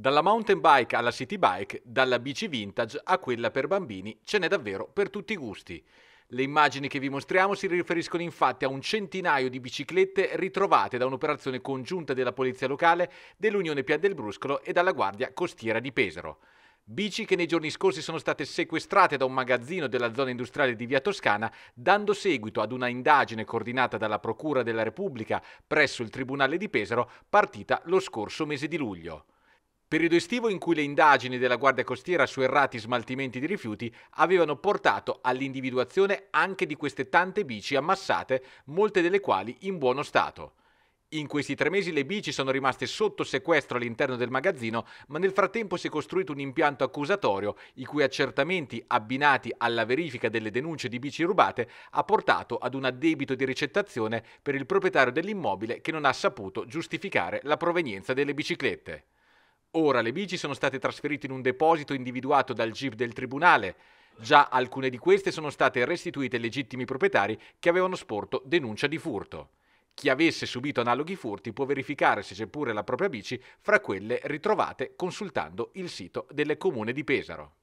Dalla mountain bike alla city bike, dalla bici vintage a quella per bambini, ce n'è davvero per tutti i gusti. Le immagini che vi mostriamo si riferiscono infatti a un centinaio di biciclette ritrovate da un'operazione congiunta della Polizia Locale, dell'Unione Pian del Bruscolo e dalla Guardia Costiera di Pesaro. Bici che nei giorni scorsi sono state sequestrate da un magazzino della zona industriale di Via Toscana, dando seguito ad una indagine coordinata dalla Procura della Repubblica presso il Tribunale di Pesaro, partita lo scorso mese di luglio. Periodo estivo in cui le indagini della Guardia Costiera su errati smaltimenti di rifiuti avevano portato all'individuazione anche di queste tante bici ammassate, molte delle quali in buono stato. In questi tre mesi le bici sono rimaste sotto sequestro all'interno del magazzino, ma nel frattempo si è costruito un impianto accusatorio, i cui accertamenti abbinati alla verifica delle denunce di bici rubate ha portato ad un addebito di ricettazione per il proprietario dell'immobile che non ha saputo giustificare la provenienza delle biciclette. Ora le bici sono state trasferite in un deposito individuato dal GIP del Tribunale. Già alcune di queste sono state restituite ai legittimi proprietari che avevano sporto denuncia di furto. Chi avesse subito analoghi furti può verificare se c'è pure la propria bici fra quelle ritrovate consultando il sito del Comune di Pesaro.